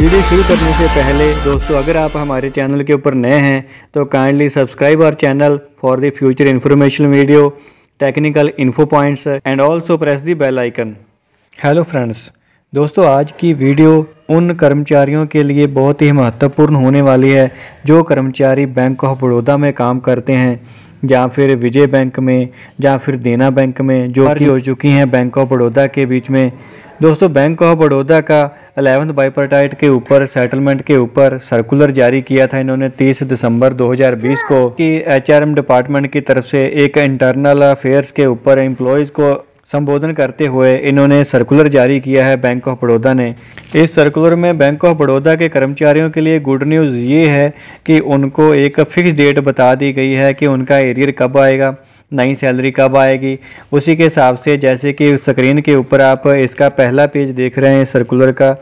Video शुरू करने से पहले दोस्तों अगर आप हमारे चैनल के ऊपर नए हैं तो kindly subscribe our channel for the future information video technical info points and also press the bell icon hello friends दोस्तों आज की वीडियो उन कर्मचारियों के लिए बहुत ही महत्वपूर्ण होने वाली है जो कर्मचारी बैंक ऑफ बड़ौदा में काम करते हैं या फिर विजय बैंक में या फिर देना बैंक में जो हो चुकी हैं बैंक ऑफ बड़ौदा के बीच में दोस्तों बैंक ऑफ बड़ौदा का अलेवंथ बाइपरटाइट के ऊपर सेटलमेंट के ऊपर सर्कुलर जारी किया था इन्होंने 30 दिसंबर 2020 को कि एचआरएम डिपार्टमेंट की तरफ से एक इंटरनल अफेयर्स के ऊपर एम्प्लॉयज़ को संबोधन करते हुए इन्होंने सर्कुलर जारी किया है बैंक ऑफ बड़ौदा ने इस सर्कुलर में बैंक ऑफ बड़ौदा के कर्मचारियों के लिए गुड न्यूज़ ये है कि उनको एक फ़िक्स डेट बता दी गई है कि उनका एरियर कब आएगा नई सैलरी कब आएगी उसी के हिसाब से जैसे कि स्क्रीन के ऊपर आप इसका पहला पेज देख रहे हैं सर्कुलर का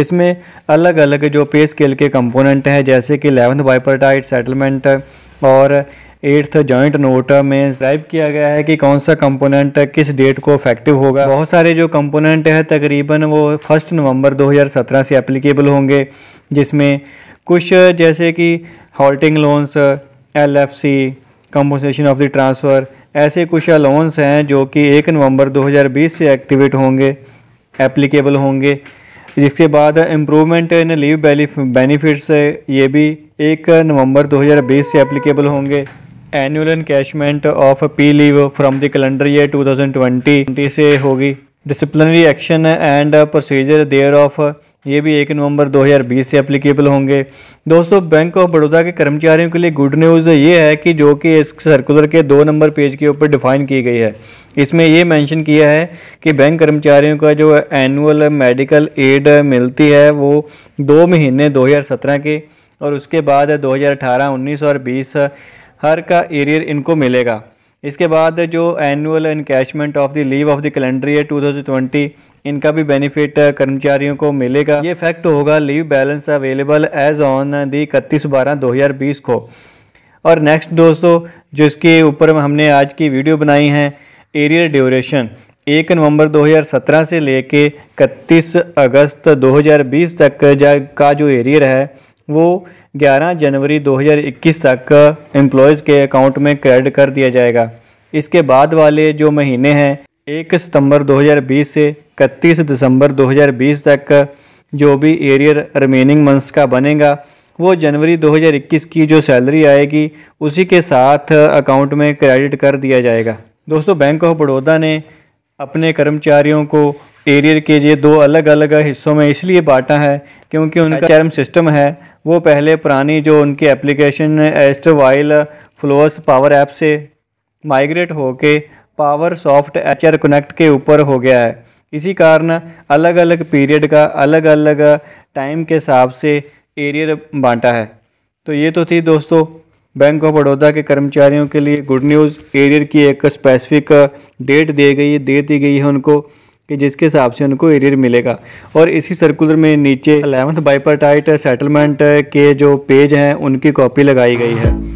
इसमें अलग अलग जो पे स्केल के कंपोनेंट हैं जैसे कि एलेवंथ वाइपरटाइट सेटलमेंट और एट्थ जॉइंट नोट में ड्राइव किया गया है कि कौन सा कंपोनेंट किस डेट को इफेक्टिव होगा बहुत सारे जो कंपोनेंट हैं तकरीबन वो फर्स्ट नवंबर 2017 से एप्लीकेबल होंगे जिसमें कुछ जैसे कि halting loans LFC composition of the transfer ऐसे कुछ अलाउंस हैं जो कि एक नवंबर 2020 से एक्टिवेट होंगे एप्लीकेबल होंगे जिसके बाद इम्प्रूवमेंट इन लीव बेनिफिट्स ये भी एक नवंबर 2020 से एप्लीकेबल होंगे annual encashment of P leave from the calendar year 2020 से होगी disciplinary action and procedure there of ये भी एक नवंबर 2020 से अप्लीकेबल होंगे दोस्तों बैंक ऑफ बड़ौदा के कर्मचारियों के लिए गुड न्यूज़ ये है कि जो कि इस सर्कुलर के दो नंबर पेज के ऊपर डिफाइन की गई है इसमें ये मेंशन किया है कि बैंक कर्मचारियों का जो एनुअल मेडिकल एड मिलती है वो दो महीने 2017 के और उसके बाद दो हज़ार और बीस हर का एरियर इनको मिलेगा इसके बाद जो annual encashment of the leave of the calendar year 2020 इनका भी बेनिफिट कर्मचारियों को मिलेगा ये फैक्ट होगा leave balance available as on the इकतीस बारह दो हज़ार बीस को और नेक्स्ट दोस्तों जिसके ऊपर हमने आज की वीडियो बनाई है एरियर ड्यूरेशन एक नवंबर 2017 से लेके इकतीस अगस्त 2020 तक का जो एरियर है वो 11 जनवरी 2021 तक एम्प्लॉयज़ के अकाउंट में क्रेडिट कर दिया जाएगा इसके बाद वाले जो महीने हैं एक सितंबर 2020 से 31 दिसंबर 2020 तक जो भी एरियर रिमेनिंग मंथ्स का बनेगा वो जनवरी 2021 की जो सैलरी आएगी उसी के साथ अकाउंट में क्रेडिट कर दिया जाएगा दोस्तों बैंक ऑफ बड़ौदा ने अपने कर्मचारियों को एरियर के ये दो अलग अलग हिस्सों में इसलिए बांटा है क्योंकि उनका चरम अच्छा। सिस्टम है वो पहले पुरानी जो उनकी एप्लीकेशन एस्ट वाइल फ्लोस पावर ऐप से माइग्रेट होके पावर सॉफ्ट एच कनेक्ट के ऊपर हो गया है इसी कारण अलग अलग पीरियड का अलग अलग टाइम के हिसाब से एरियर बांटा है तो ये तो थी दोस्तों बैंक ऑफ बड़ौदा के कर्मचारियों के लिए गुड न्यूज़ एरियर की एक स्पेसिफिक डेट दी गई दे दी गई है उनको कि जिसके हिसाब से उनको एरियर मिलेगा और इसी सर्कुलर में नीचे अलेवंथ बाइपाटाइट सेटलमेंट के जो पेज हैं उनकी कॉपी लगाई गई है